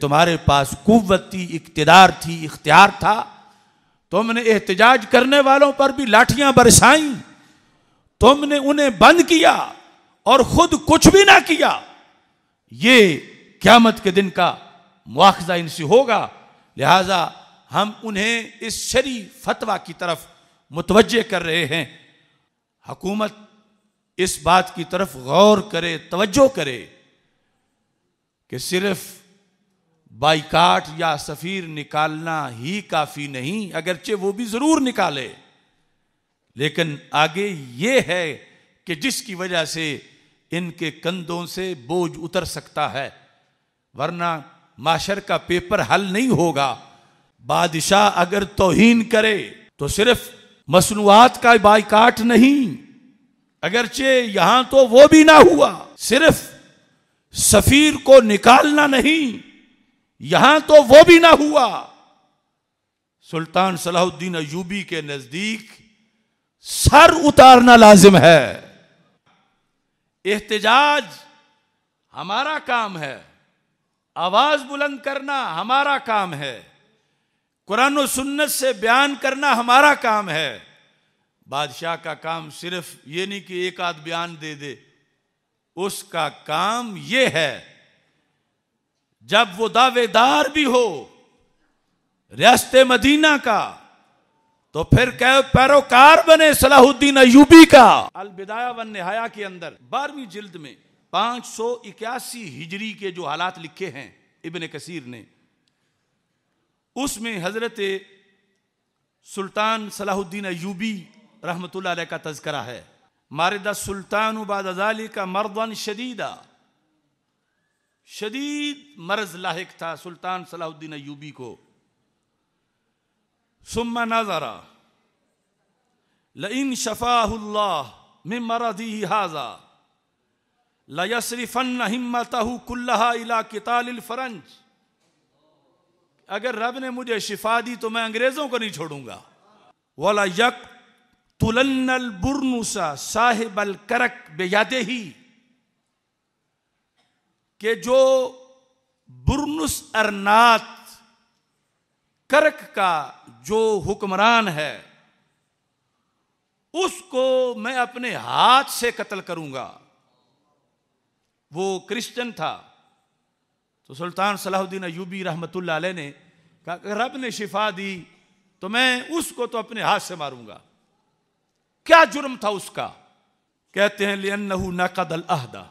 तुम्हारे पास कुत थी इकतदार थी इख्तियार था तुमने एहतजाज करने वालों पर भी लाठियां बरसाई तुमने उन्हें बंद किया और खुद कुछ भी ना किया ये क्यामत के दिन का मुआवजा इनसे होगा लिहाजा हम उन्हें इस शरी फतवा की तरफ मुतवजह कर रहे हैं हकूमत इस बात की तरफ गौर करे तवज्जो करे कि सिर्फ़ बाइकाट या सफ़ीर निकालना ही काफ़ी नहीं अगरचे वो भी ज़रूर निकाले लेकिन आगे ये है कि जिसकी वजह से इनके कंधों से बोझ उतर सकता है वरना माशर का पेपर हल नहीं होगा बादशाह अगर तोहीन करे तो सिर्फ मसनूआत का बाइकाट नहीं अगरचे यहां तो वो भी ना हुआ सिर्फ सफीर को निकालना नहीं यहां तो वो भी ना हुआ सुल्तान सलाहुद्दीन अयूबी के नजदीक सर उतारना लाजिम है एहतजाज हमारा काम है आवाज बुलंद करना हमारा काम है कुरान और सुन्नत से बयान करना हमारा काम है बादशाह का काम सिर्फ ये नहीं कि एक आध बयान दे दे उसका काम ये है जब वो दावेदार भी हो रियासत मदीना का तो फिर कह पैरोकार बने सलाहुद्दीन अयूबी का अलबिदाया वन नहाया के अंदर बारहवीं जिल्द में पांच सौ इक्यासी हिजरी के जो हालात लिखे हैं इबन कसीर ने उसमें हजरत सुल्तान सलाहुद्दीन अयूबी रहमतुल्लाह का तस्करा है मारिदा सुल्तान उबादी का मर्दन शदीदा शदीद मरज लाक था सुल्तान सलाहुद्दीन अयूबी को सुम्मा नाजारा शफाह में मिन मरदी हाजा लयसरिफन हिम्मत कुल्ला इला किताल फरंज अगर रब ने मुझे शिफा दी तो मैं अंग्रेजों को नहीं छोड़ूंगा वाला यक तुलन्नल बुरनुसा साहिबल करक बेयादे ही कि जो बुरनुस अरनाथ करक का जो हुक्मरान है उसको मैं अपने हाथ से कत्ल करूंगा वो क्रिश्चियन था तो सुल्तान सलाहुद्दीन अयूबी रहमतुल्ला ने कहा कि रब ने शिफा दी तो मैं उसको तो अपने हाथ से मारूंगा क्या जुर्म था उसका कहते हैं लियन नहू अल अहदा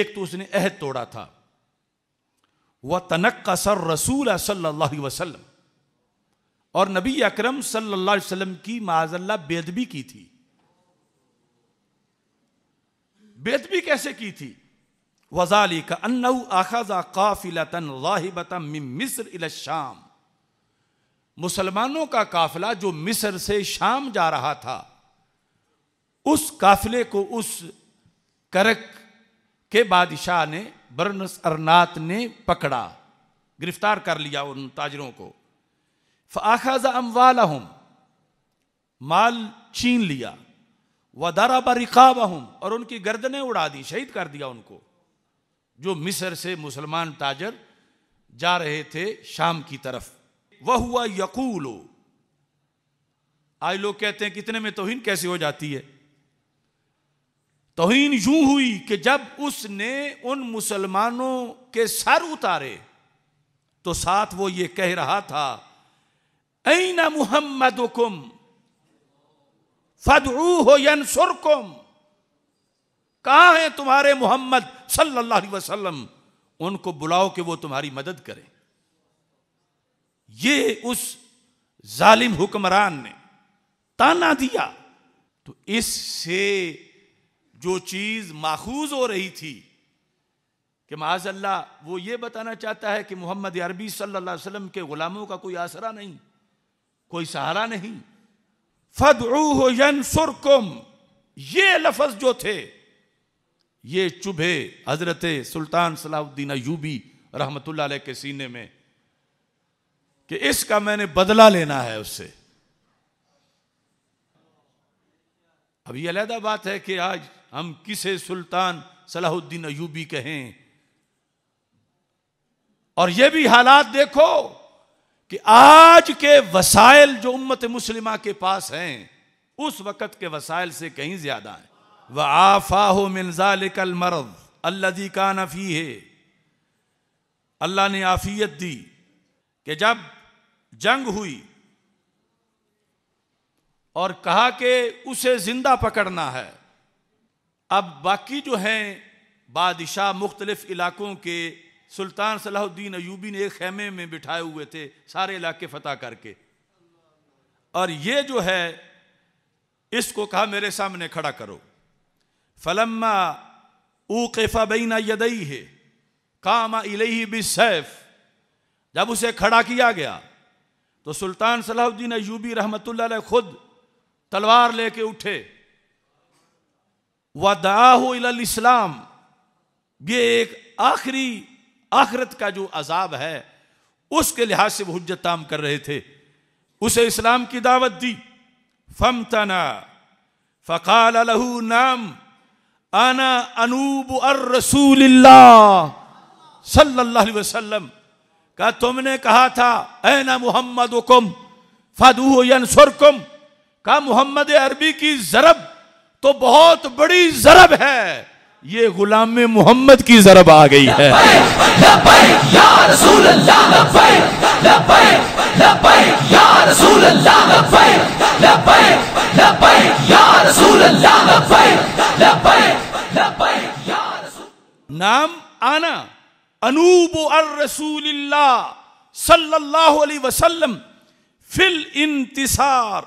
एक तो उसने अहद तोड़ा था वह तनक का सर रसूल सल्ला और नबी अकरम सल्लल्लाहु अलैहि वसल्लम की माजल्ला बेदबी की थी बेदबी कैसे की थी वजाली का अन्ना आखजा काफिलतन मिस्र शाम मुसलमानों का काफिला जो मिस्र से शाम जा रहा था उस काफिले को उस करक के बादशाह ने बर्न अरनात ने पकड़ा गिरफ्तार कर लिया उन ताजरों को फ़ाखाजा अमवाला माल छीन लिया वदारा बरिकाब और उनकी गर्दनें उड़ा दी शहीद कर दिया उनको जो मिस्र से मुसलमान ताजर जा रहे थे शाम की तरफ वह हुआ यकूलो आज लोग कहते हैं कितने में तोहिन कैसी हो जाती है तोहन यूं हुई कि जब उसने उन मुसलमानों के सर उतारे तो साथ वो ये कह रहा था ऐना मुहम्मद कुम फदरू हो यनसुरकुम कहा है तुम्हारे मोहम्मद सल्लल्लाहु अलैहि वसल्लम उनको बुलाओ कि वो तुम्हारी मदद करें ये उस जालिम हुक्मरान ने ताना दिया तो इससे जो चीज़ माखूज हो रही थी कि माज अल्लाह वो ये बताना चाहता है कि मोहम्मद अरबी सल्लल्लाहु अलैहि वसल्लम के ग़ुलामों का कोई आसरा नहीं कोई सहारा नहीं फद सुरकुम ये लफज जो थे ये चुभे हजरत सुल्तान सलाहुद्दीन अयूबी रहमत के सीने में कि इसका मैंने बदला लेना है उससे अब यह अलहदा बात है कि आज हम किसे सुल्तान सलाहुद्दीन अयूबी कहें और यह भी हालात देखो कि आज के वसायल जो उम्मत मुस्लिमा के पास हैं उस वक़्त के वसायल से कहीं ज़्यादा हैं वह आफाहो मिलजा मिनजाल कल मरद अल्लाजी का नफ़ी है अल्लाह ने आफियत दी कि जब जंग हुई और कहा कि उसे ज़िंदा पकड़ना है अब बाकी जो हैं बादशाह मुख्तलिफ़ इलाकों के सुल्तान सलाहुद्दीन अयूबी ने एक खेमे में बिठाए हुए थे सारे इलाके फतेह करके और ये जो है इसको कहा मेरे सामने खड़ा करो फलम्मा ऊकफ़ा बीना यदई है कामा बि सैफ जब उसे खड़ा किया गया तो सुल्तान सलाहुद्दीन अयूबी रहमत खुद तलवार लेके उठे वदाह इस्लाम ये एक आखिरी आखरत का जो अजाब है उसके लिहाज से वह हजत कर रहे थे उसे इस्लाम की दावत दी फम तना फ़काल लहू नाम आना अनूब अर रसूल सल्लाम का तुमने कहा था ना मोहम्मद कुम फदू यनसुरकुम का मोहम्मद अरबी की जरब तो बहुत बड़ी जरब है ये गुलाम मोहम्मद की जरब आ गई है नाम आना अनूब अर रसूल सल्लाह वसलम फिल इंतिसार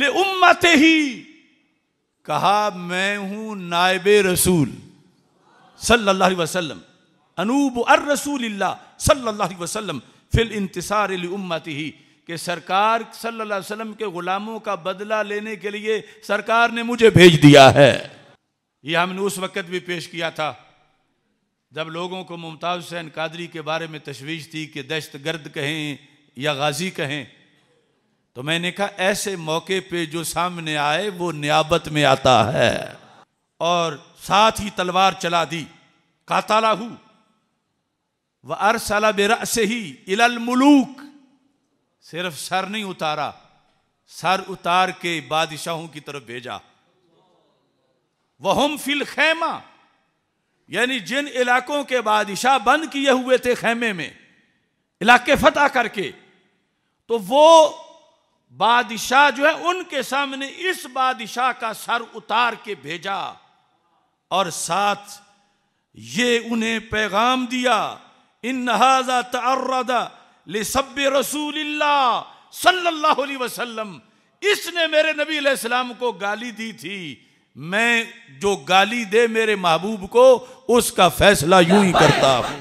ले उम्मते ही कहा मैं हूं नायब रसूल सल्लल्लाहु अलैहि वसल्लम अनूब अर रसूल सल्लल्लाहु अलैहि वसल्लम फिल इंतसार उम्मती ही कि सरकार सल्लल्लाहु अलैहि वसल्लम के गुलामों का बदला लेने के लिए सरकार ने मुझे भेज दिया है यह हमने उस वक्त भी पेश किया था जब लोगों को मुमताज़ हुसैन कादरी के बारे में तशवीश थी कि दहशत गर्द कहें या गाजी कहें तो मैंने कहा ऐसे मौके पे जो सामने आए वो नियाबत में आता है और साथ ही तलवार चला दी काताला हूं वह अरसला बेरा से ही इलल मुलूक सिर्फ सर नहीं उतारा सर उतार के बादशाहों की तरफ भेजा वह हम फिल खेमा यानी जिन इलाकों के बादशाह बंद किए हुए थे खेमे में इलाके फतह करके तो वो बादशाह जो है उनके सामने इस बादशाह का सर उतार के भेजा और साथ ये उन्हें पैगाम दिया इन नहाजा तर्रदा सब रसूल सल्लल्लाहु अलैहि वसल्लम इसने मेरे नबी सलाम को गाली दी थी मैं जो गाली दे मेरे महबूब को उसका फैसला यूं ही करता